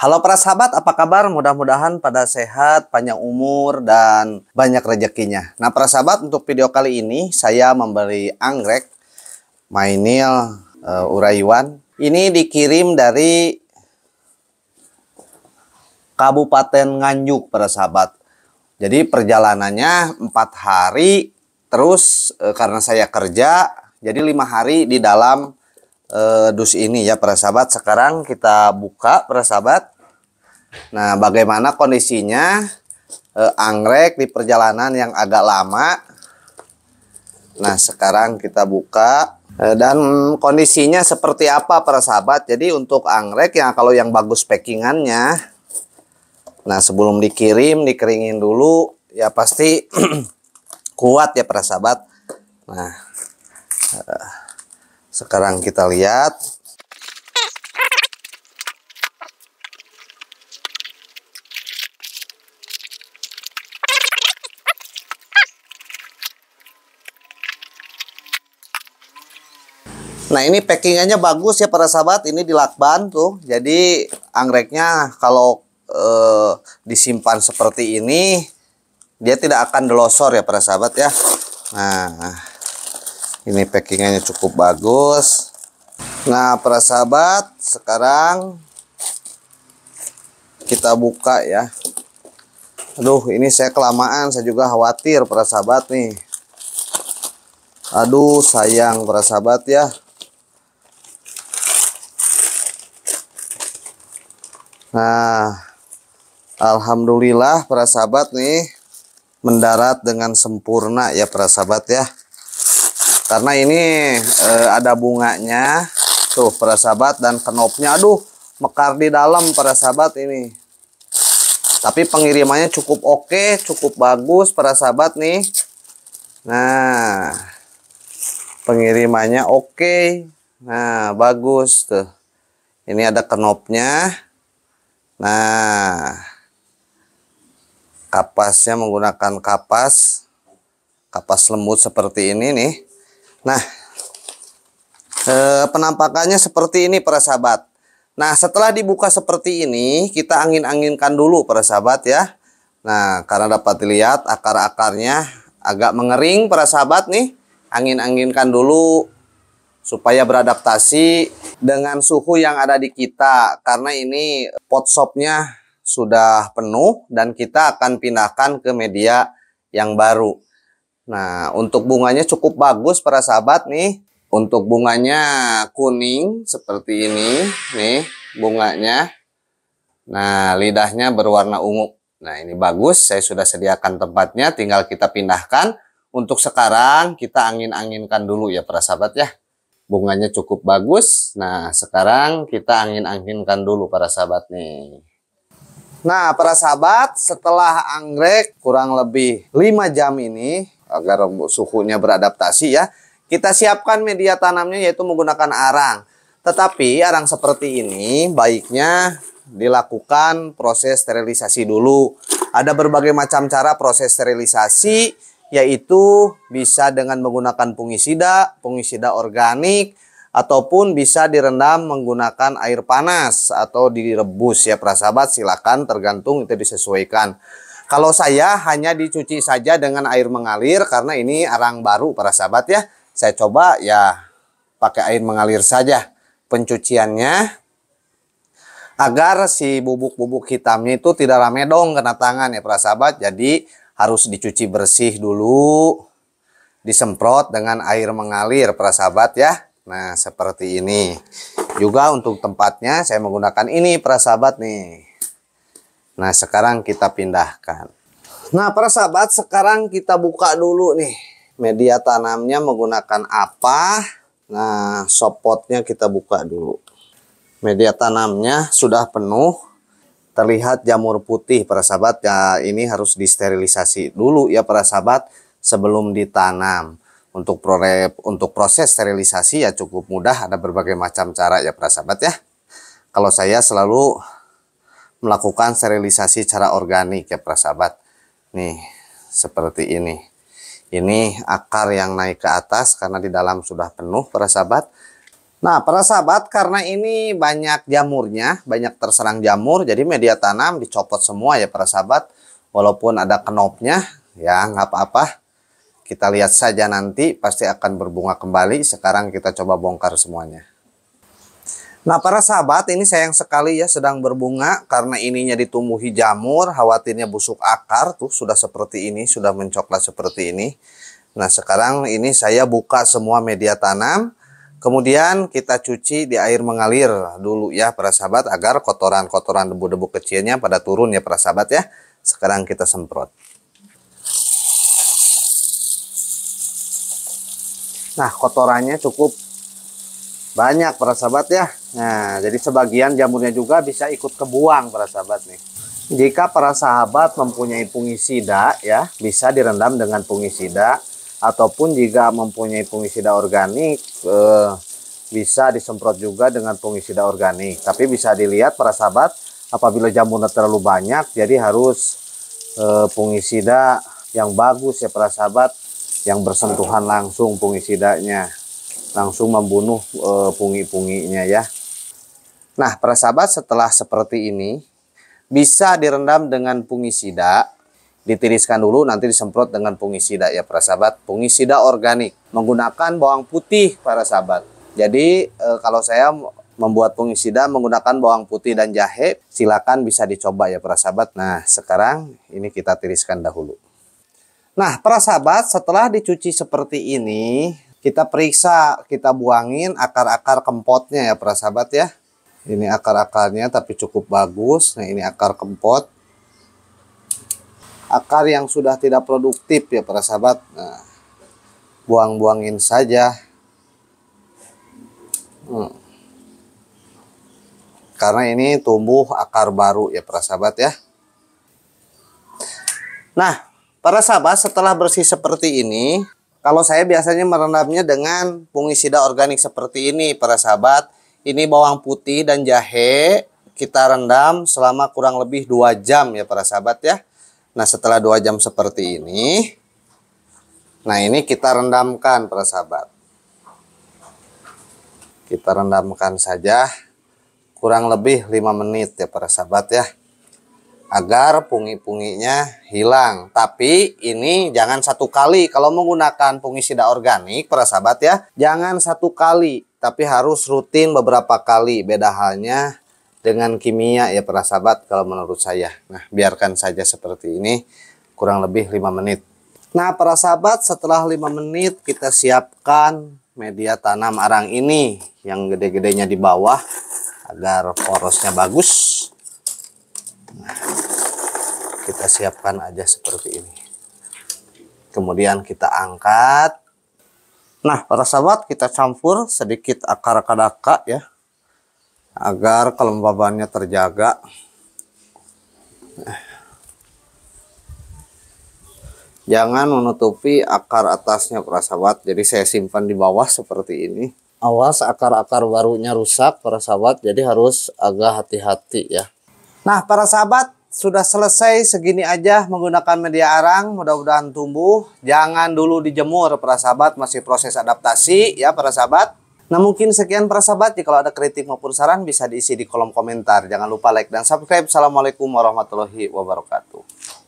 Halo para sahabat, apa kabar? Mudah-mudahan pada sehat, panjang umur, dan banyak rezekinya. Nah para sahabat, untuk video kali ini saya memberi anggrek Mainil uh, eh, Urayuan. Ini dikirim dari Kabupaten Nganjuk para sahabat. Jadi perjalanannya empat hari, terus uh, karena saya kerja, jadi lima hari di dalam Eh, dus ini ya para sahabat. Sekarang kita buka para sahabat. Nah, bagaimana kondisinya eh, anggrek di perjalanan yang agak lama. Nah, sekarang kita buka eh, dan kondisinya seperti apa para sahabat. Jadi untuk anggrek yang kalau yang bagus packingannya Nah, sebelum dikirim dikeringin dulu ya pasti kuat ya para sahabat. Nah, sekarang kita lihat. Nah ini packingannya bagus ya para sahabat, ini dilakban tuh. Jadi anggreknya kalau eh, disimpan seperti ini, dia tidak akan delosor ya para sahabat ya. Nah, ini packingnya cukup bagus nah para sahabat sekarang kita buka ya aduh ini saya kelamaan saya juga khawatir para sahabat nih aduh sayang para sahabat ya nah Alhamdulillah para sahabat nih mendarat dengan sempurna ya para sahabat ya karena ini e, ada bunganya tuh para sahabat dan kenopnya aduh mekar di dalam para sahabat ini tapi pengirimannya cukup oke cukup bagus para sahabat nih nah pengirimannya oke nah bagus tuh ini ada kenopnya nah kapasnya menggunakan kapas kapas lembut seperti ini nih Nah, eh, penampakannya seperti ini para sahabat. Nah, setelah dibuka seperti ini, kita angin-anginkan dulu para sahabat ya. Nah, karena dapat dilihat akar-akarnya agak mengering para sahabat nih. Angin-anginkan dulu supaya beradaptasi dengan suhu yang ada di kita. Karena ini pot shopnya sudah penuh dan kita akan pindahkan ke media yang baru. Nah, untuk bunganya cukup bagus para sahabat nih. Untuk bunganya kuning seperti ini, nih bunganya. Nah, lidahnya berwarna ungu. Nah, ini bagus. Saya sudah sediakan tempatnya, tinggal kita pindahkan. Untuk sekarang kita angin-anginkan dulu ya para sahabat ya. Bunganya cukup bagus. Nah, sekarang kita angin-anginkan dulu para sahabat nih. Nah, para sahabat, setelah anggrek kurang lebih 5 jam ini, agar suhunya beradaptasi ya. Kita siapkan media tanamnya yaitu menggunakan arang. Tetapi arang seperti ini baiknya dilakukan proses sterilisasi dulu. Ada berbagai macam cara proses sterilisasi yaitu bisa dengan menggunakan fungisida, fungisida organik, ataupun bisa direndam menggunakan air panas atau direbus ya prasahabat silakan tergantung itu disesuaikan kalau saya hanya dicuci saja dengan air mengalir karena ini arang baru para sahabat ya. Saya coba ya pakai air mengalir saja pencuciannya agar si bubuk-bubuk hitamnya itu tidak rame dong kena tangan ya para sahabat. Jadi harus dicuci bersih dulu disemprot dengan air mengalir para sahabat ya. Nah, seperti ini. Juga untuk tempatnya saya menggunakan ini para sahabat nih. Nah, sekarang kita pindahkan. Nah, para sahabat, sekarang kita buka dulu nih media tanamnya menggunakan apa. Nah, sopotnya kita buka dulu. Media tanamnya sudah penuh. Terlihat jamur putih, para sahabat. Ya, ini harus disterilisasi dulu ya, para sahabat, sebelum ditanam untuk prorep, untuk proses sterilisasi ya cukup mudah ada berbagai macam cara ya para sahabat ya kalau saya selalu melakukan sterilisasi secara organik ya para sahabat. Nih, seperti ini. Ini akar yang naik ke atas karena di dalam sudah penuh para sahabat. Nah, para sahabat, karena ini banyak jamurnya, banyak terserang jamur, jadi media tanam dicopot semua ya para sahabat. Walaupun ada kenopnya, ya nggak apa-apa. Kita lihat saja nanti, pasti akan berbunga kembali. Sekarang kita coba bongkar semuanya. Nah para sahabat ini sayang sekali ya sedang berbunga karena ininya ditumbuhi jamur khawatirnya busuk akar tuh sudah seperti ini sudah mencoklat seperti ini. Nah sekarang ini saya buka semua media tanam kemudian kita cuci di air mengalir dulu ya para sahabat agar kotoran-kotoran debu-debu kecilnya pada turun ya para sahabat ya. Sekarang kita semprot. Nah kotorannya cukup banyak para sahabat ya nah jadi sebagian jamurnya juga bisa ikut kebuang para sahabat nih jika para sahabat mempunyai fungisida ya bisa direndam dengan fungisida ataupun jika mempunyai fungisida organik eh, bisa disemprot juga dengan fungisida organik tapi bisa dilihat para sahabat apabila jamurnya terlalu banyak jadi harus eh, fungisida yang bagus ya para sahabat yang bersentuhan langsung fungisidanya langsung membunuh e, pungi-punginya ya. Nah, para sahabat setelah seperti ini bisa direndam dengan fungisida, ditiriskan dulu nanti disemprot dengan fungisida ya para sahabat, fungisida organik menggunakan bawang putih para sahabat. Jadi e, kalau saya membuat fungisida menggunakan bawang putih dan jahe, silakan bisa dicoba ya para sahabat. Nah, sekarang ini kita tiriskan dahulu. Nah, para sahabat, setelah dicuci seperti ini, kita periksa, kita buangin akar-akar kempotnya ya para sahabat ya. Ini akar-akarnya tapi cukup bagus. Nah ini akar kempot. Akar yang sudah tidak produktif ya para sahabat. Nah, buang-buangin saja. Hmm. Karena ini tumbuh akar baru ya para sahabat ya. Nah, para sahabat setelah bersih seperti ini, kalau saya biasanya merendamnya dengan fungisida organik seperti ini para sahabat. Ini bawang putih dan jahe kita rendam selama kurang lebih 2 jam ya para sahabat ya. Nah setelah 2 jam seperti ini. Nah ini kita rendamkan para sahabat. Kita rendamkan saja kurang lebih 5 menit ya para sahabat ya agar pungi-punginya hilang. Tapi ini jangan satu kali. Kalau menggunakan fungisida organik, para sahabat ya, jangan satu kali, tapi harus rutin beberapa kali. Beda halnya dengan kimia ya para sahabat kalau menurut saya. Nah, biarkan saja seperti ini kurang lebih lima menit. Nah, para sahabat, setelah lima menit kita siapkan media tanam arang ini yang gede-gedenya di bawah agar porosnya bagus kita siapkan aja seperti ini kemudian kita angkat nah para sahabat kita campur sedikit akar kadaka ya agar kelembabannya terjaga jangan menutupi akar atasnya para sahabat jadi saya simpan di bawah seperti ini awas akar-akar barunya rusak para sahabat jadi harus agak hati-hati ya nah para sahabat sudah selesai segini aja menggunakan media arang, mudah-mudahan tumbuh. Jangan dulu dijemur para sahabat, masih proses adaptasi ya para sahabat. Nah mungkin sekian para sahabat, jika ada kritik maupun saran bisa diisi di kolom komentar. Jangan lupa like dan subscribe. Assalamualaikum warahmatullahi wabarakatuh.